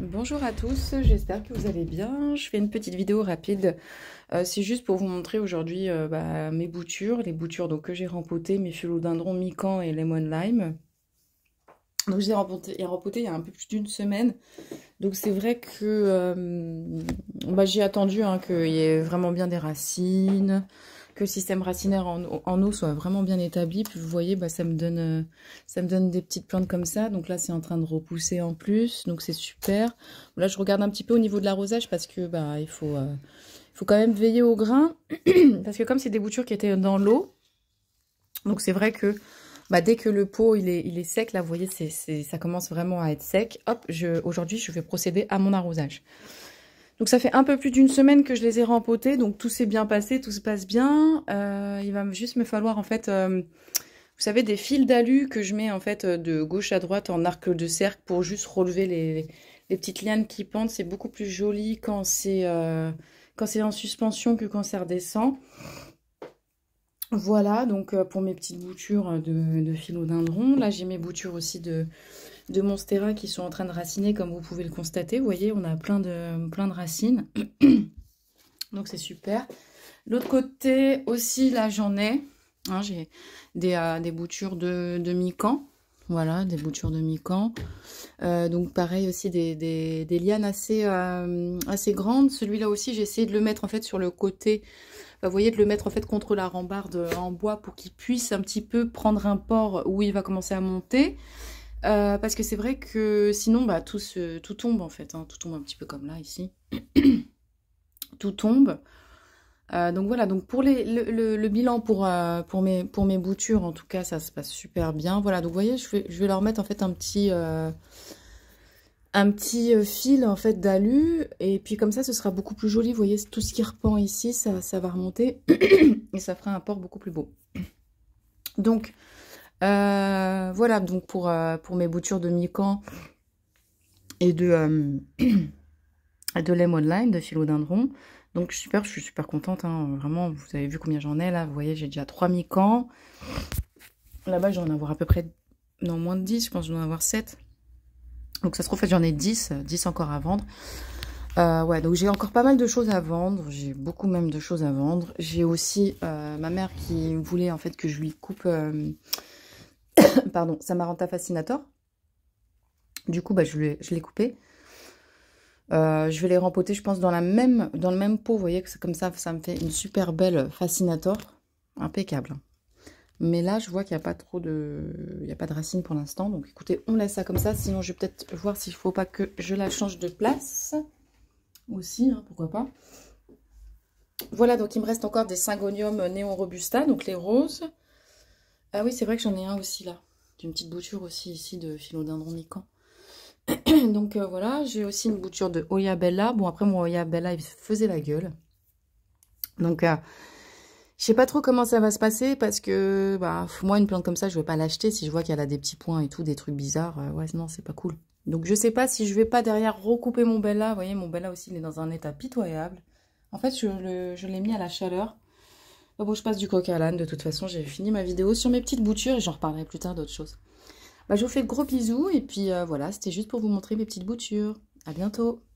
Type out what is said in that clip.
Bonjour à tous, j'espère que vous allez bien. Je fais une petite vidéo rapide. Euh, c'est juste pour vous montrer aujourd'hui euh, bah, mes boutures, les boutures donc, que j'ai rempotées, mes philodendrons mi et lemon lime. Donc, je l'ai rempoté il y a un peu plus d'une semaine. Donc, c'est vrai que euh, bah, j'ai attendu hein, qu'il y ait vraiment bien des racines, que le système racinaire en, eau soit vraiment bien établi. Puis, vous voyez, bah, ça, me donne, euh, ça me donne des petites plantes comme ça. Donc là, c'est en train de repousser en plus. Donc, c'est super. Là, je regarde un petit peu au niveau de l'arrosage parce que bah, il faut, euh, il faut quand même veiller au grain. parce que comme c'est des boutures qui étaient dans l'eau, donc c'est vrai que bah, dès que le pot il est, il est sec, là vous voyez, ça commence vraiment à être sec. Hop, aujourd'hui je vais procéder à mon arrosage. Donc ça fait un peu plus d'une semaine que je les ai rempotés, donc tout s'est bien passé, tout se passe bien. Euh, il va juste me falloir en fait, euh, vous savez, des fils d'alu que je mets en fait euh, de gauche à droite en arc de cercle pour juste relever les, les petites lianes qui pendent. C'est beaucoup plus joli quand c'est euh, en suspension que quand ça redescend. Voilà, donc euh, pour mes petites boutures euh, de, de philodendron. Là, j'ai mes boutures aussi de, de monstera qui sont en train de raciner, comme vous pouvez le constater. Vous voyez, on a plein de, plein de racines. donc, c'est super. L'autre côté aussi, là, j'en ai. Hein, j'ai des, euh, des, boutures de, de mi-camp. Voilà, des boutures de mican. Euh, donc pareil aussi des, lianes assez, assez grandes. Celui-là aussi, j'ai essayé de le mettre en fait sur le côté bah, vous voyez, de le mettre en fait contre la rambarde euh, en bois pour qu'il puisse un petit peu prendre un port où il va commencer à monter. Euh, parce que c'est vrai que sinon, bah, tout, tout tombe en fait. Hein. tout tombe un petit peu comme là, ici. tout tombe. Euh, donc voilà, donc pour les, le, bilan pour, pour, mes, pour mes boutures, en tout cas, ça se passe super bien. Voilà, donc vous voyez, je vais, je vais leur mettre en fait un petit un petit euh, fil en fait d'alu et puis comme ça ce sera beaucoup plus joli vous voyez tout ce qui repend ici ça, va remonter et ça fera un port beaucoup plus beau donc euh, voilà donc pour, euh, pour mes boutures de mi et de, de lem online de philodendron donc super je suis super contente hein. vraiment vous avez vu combien j'en ai là vous voyez j'ai déjà trois mi là-bas je vais en avoir à peu près non moins de 10 je pense que je vais en avoir 7 donc ça se trouve, en fait, j'en ai 10, 10 encore à vendre. Euh, ouais, donc j'ai encore pas mal de choses à vendre. J'ai beaucoup même de choses à vendre. J'ai aussi euh, ma mère qui voulait en fait que je lui coupe, Pardon, euh, m'a pardon, Samaranta Fascinator. Du coup, bah, je l'ai coupé. je vais les rempoter, je pense, dans, la même, dans le même pot. Vous voyez que c'est comme ça, ça me fait une super belle Fascinator. Impeccable. Hein. Mais là, je vois qu'il n'y a pas trop de, il a pas de racines pour l'instant. Donc, écoutez, on laisse ça comme ça. Sinon, je vais peut-être voir s'il ne faut pas que je la change de place aussi, hein, pourquoi pas. Voilà, donc il me reste encore des Syngonium neon robusta, donc les roses. Ah oui, c'est vrai que j'en ai un aussi là. une petite bouture aussi ici de philodendron nican. donc euh, voilà, j'ai aussi une bouture de Oyabella. Bon, après, mon Oyabella, il faisait la gueule. Donc, euh, je sais pas trop comment ça va se passer parce que bah moi une plante comme ça je vais pas l'acheter si je vois qu'elle a des petits points et tout des trucs bizarres euh, ouais non c'est pas cool. Donc je sais pas si je vais pas derrière recouper mon bella, vous voyez mon bella aussi il est dans un état pitoyable. En fait je l'ai mis à la chaleur. Bon je passe du coq à l'âne de toute façon j'ai fini ma vidéo sur mes petites boutures et j'en reparlerai plus tard d'autres choses. Bah, je vous fais de gros bisous et puis euh, voilà c'était juste pour vous montrer mes petites boutures. À bientôt